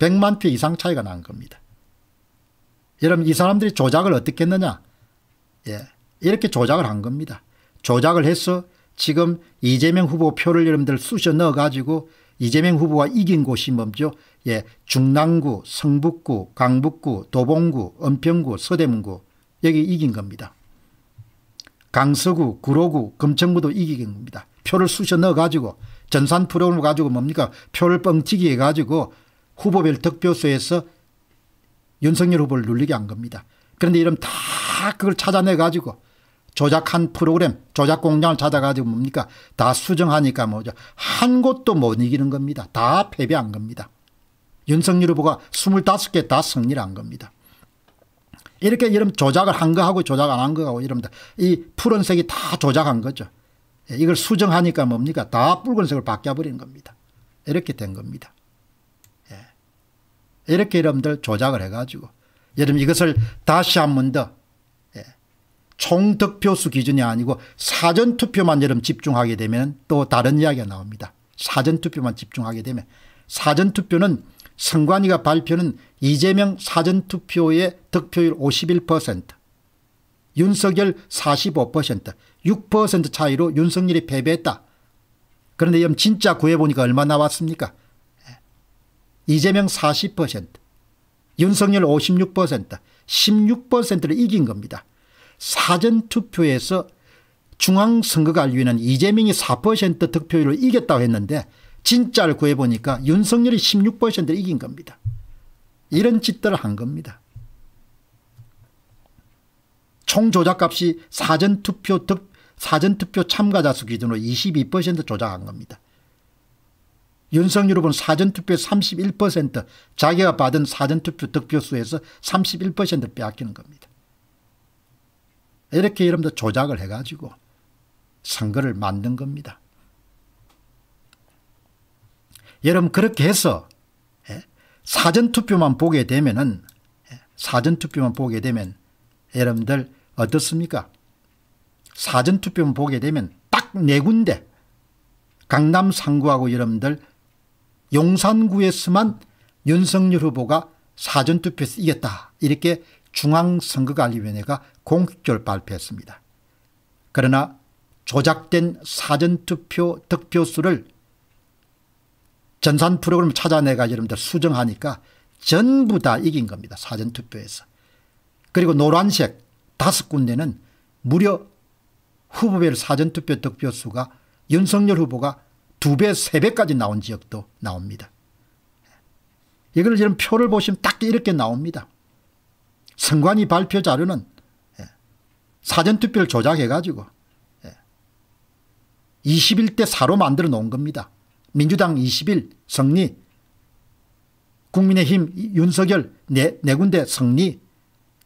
100만 표 이상 차이가 난 겁니다. 여러분 이 사람들이 조작을 어떻게 했느냐? 예, 이렇게 조작을 한 겁니다. 조작을 해서 지금 이재명 후보 표를 여러분들 쑤셔 넣어가지고 이재명 후보가 이긴 곳이 뭡죠? 예, 중랑구, 성북구, 강북구, 도봉구, 은평구, 서대문구 여기 이긴 겁니다. 강서구, 구로구, 금천구도 이긴 겁니다. 표를 쑤셔 넣어가지고 전산 프로그램 가지고 뭡니까? 표를 뻥튀기 해가지고 후보별 득표수에서 윤석열 후보를 눌리게 한 겁니다. 그런데 이름 다 그걸 찾아내 가지고 조작한 프로그램 조작 공장을 찾아가지고 뭡니까 다 수정하니까 뭐죠 한 곳도 못 이기는 겁니다. 다 패배한 겁니다. 윤석열 후보가 25개 다 승리를 한 겁니다. 이렇게 이름 조작을 한 거하고 조작 안 한 거하고 이러면이 푸른색이 다 조작한 거죠. 예, 이걸 수정하니까 뭡니까 다 붉은색을 바뀌어버린 겁니다. 이렇게 된 겁니다. 이렇게 여러분들 조작을 해가지고 여러분 이것을 다시 한 번더 예, 총득표수 기준이 아니고 사전투표만 여러분 집중하게 되면 또 다른 이야기가 나옵니다. 사전투표만 집중하게 되면 사전투표는 선관위가 발표는 이재명 사전투표의 득표율 51% 윤석열 45% 6% 차이로 윤석열이 패배했다. 그런데 지금 진짜 구해보니까 얼마 나왔습니까? 이재명 40%, 윤석열 56%, 16%를 이긴 겁니다. 사전투표에서 중앙선거관리위는 이재명이 4% 득표율을 이겼다고 했는데 진짜를 구해보니까 윤석열이 16%를 이긴 겁니다. 이런 짓들을 한 겁니다. 총 조작값이 사전투표 득, 사전투표 참가자 수 기준으로 22% 조작한 겁니다. 윤석열 후보는 사전투표 31% 자기가 받은 사전투표 득표수에서 31% 빼앗기는 겁니다. 이렇게 여러분들 조작을 해가지고 선거를 만든 겁니다. 여러분 그렇게 해서 예, 사전투표만 보게 되면은 예, 사전투표만 보게 되면 여러분들 어떻습니까? 사전투표만 보게 되면 딱 네 군데 강남 상구하고 여러분들 용산구에서만 윤석열 후보가 사전투표에서 이겼다. 이렇게 중앙선거관리위원회가 공식적으로 발표했습니다. 그러나 조작된 사전투표 득표수를 전산 프로그램 을 찾아내가 여러분들 수정하니까 전부 다 이긴 겁니다. 사전투표에서. 그리고 노란색 다섯 군데는 무려 후보별 사전투표 득표수가 윤석열 후보가 두 배, 세 배까지 나온 지역도 나옵니다. 이걸 지금 표를 보시면 딱 이렇게 나옵니다. 선관위 발표 자료는 예, 사전투표를 조작해가지고 21대 예, 4로 만들어 놓은 겁니다. 민주당 21 승리, 국민의힘 윤석열 네, 네 군데 승리.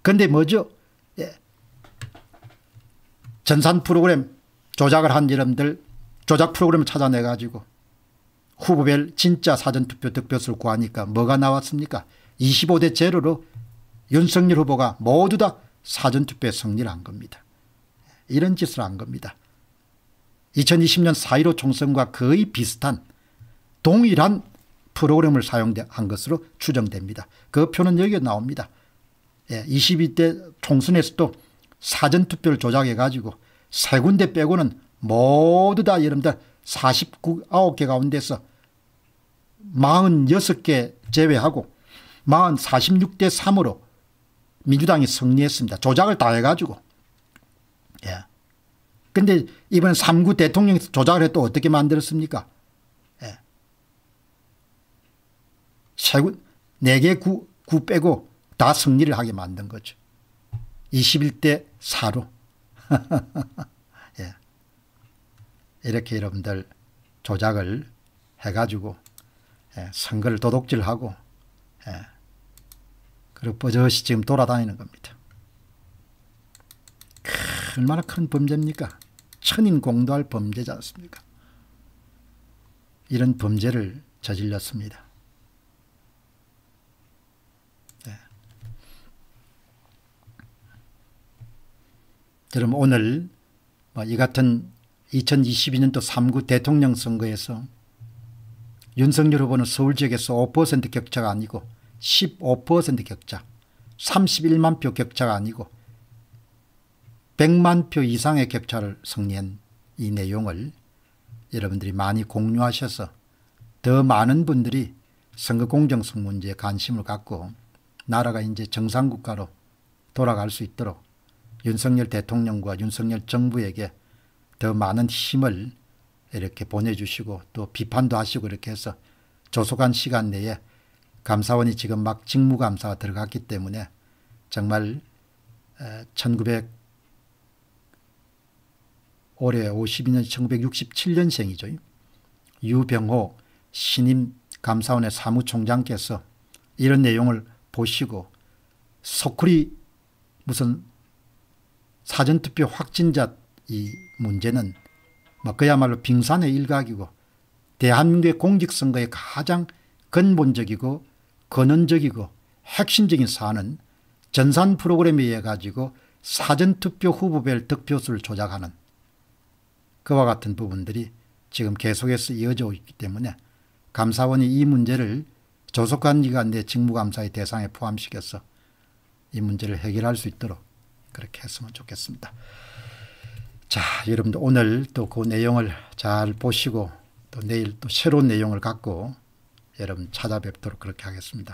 근데 뭐죠? 예, 전산 프로그램 조작을 한 사람들 조작 프로그램을 찾아내가지고 후보별 진짜 사전투표 득표수를 구하니까 뭐가 나왔습니까? 25대 제로로 윤석열 후보가 모두 다 사전투표에 승리를 한 겁니다. 이런 짓을 한 겁니다. 2020년 4.15 총선과 거의 비슷한 동일한 프로그램을 사용한 것으로 추정됩니다. 그 표는 여기에 나옵니다. 예, 22대 총선에서도 사전투표를 조작해가지고 세 군데 빼고는 모두 다 여러분들 49, 개 가운데서 46개 제외하고 4 6대 3으로 민주당이 승리했습니다. 조작을 다 해가지고. 예. 근데 이번 3구 대통령이 조작을 해도 어떻게 만들었습니까? 예. 세 구, 4개 구, 구 빼고 다 승리를 하게 만든 거죠. 21대 4로. 이렇게 여러분들 조작을 해가지고 예, 선거를 도둑질하고 예, 그리고 버젓이 지금 돌아다니는 겁니다. 크, 얼마나 큰 범죄입니까? 천인 공도할 범죄지 않습니까? 이런 범죄를 저질렀습니다. 네. 예. 그럼 오늘 뭐이 같은 2022년도 3구 대통령 선거에서 윤석열 후보는 서울 지역에서 5% 격차가 아니고 15% 격차 31만 표 격차가 아니고 100만 표 이상의 격차를 승리한 이 내용을 여러분들이 많이 공유하셔서 더 많은 분들이 선거 공정성 문제에 관심을 갖고 나라가 이제 정상국가로 돌아갈 수 있도록 윤석열 대통령과 윤석열 정부에게 더 많은 힘을 이렇게 보내주시고 또 비판도 하시고 이렇게 해서 조속한 시간 내에 감사원이 지금 막 직무감사 가 들어갔기 때문에 정말 1900 올해 52년 1967년생이죠. 유병호 신임 감사원의 사무총장께서 이런 내용을 보시고 소쿠리 무슨 사전투표 확진자 이 문제는 막 뭐 그야말로 빙산의 일각이고 대한민국의 공직선거의 가장 근본적이고 근원적이고 핵심적인 사안은 전산 프로그램에 의해 가지고 사전투표 후보별 득표수를 조작하는 그와 같은 부분들이 지금 계속해서 이어져 있기 때문에 감사원이 이 문제를 조속관리관 내 직무감사의 대상에 포함시켜서 이 문제를 해결할 수 있도록 그렇게 했으면 좋겠습니다. 자, 여러분들 오늘 또 그 내용을 잘 보시고 또 내일 또 새로운 내용을 갖고 여러분 찾아뵙도록 그렇게 하겠습니다.